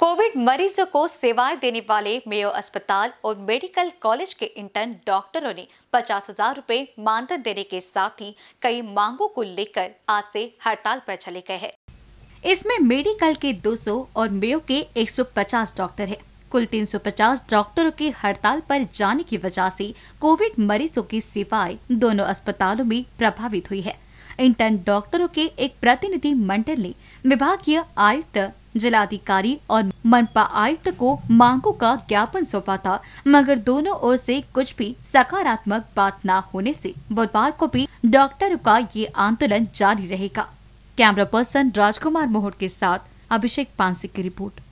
Covid मरीजों को सेवाएं देने वाले मेयो अस्पताल और मेडिकल कॉलेज के इंटर्न डॉक्टरों ने पचास हजार रूपए मानदन देने के साथ ही कई मांगों को लेकर आज से हड़ताल पर चले गए हैं इसमें मेडिकल के 200 और मेयो के 150 डॉक्टर हैं। कुल 350 डॉक्टरों के हड़ताल पर जाने की वजह से कोविड मरीजों की सेवाएं दोनों अस्पतालों में प्रभावित हुई है इंटर्न डॉक्टरों के एक प्रतिनिधि मंडल ने विभागीय आयुक्त जिलाधिकारी और मनपा आयुक्त को मांगों का ज्ञापन सौंपा था मगर दोनों ओर से कुछ भी सकारात्मक बात न होने से बुधवार को भी डॉक्टरों का ये आंदोलन जारी रहेगा कैमरा पर्सन राजकुमार मोहर के साथ अभिषेक पांसे की रिपोर्ट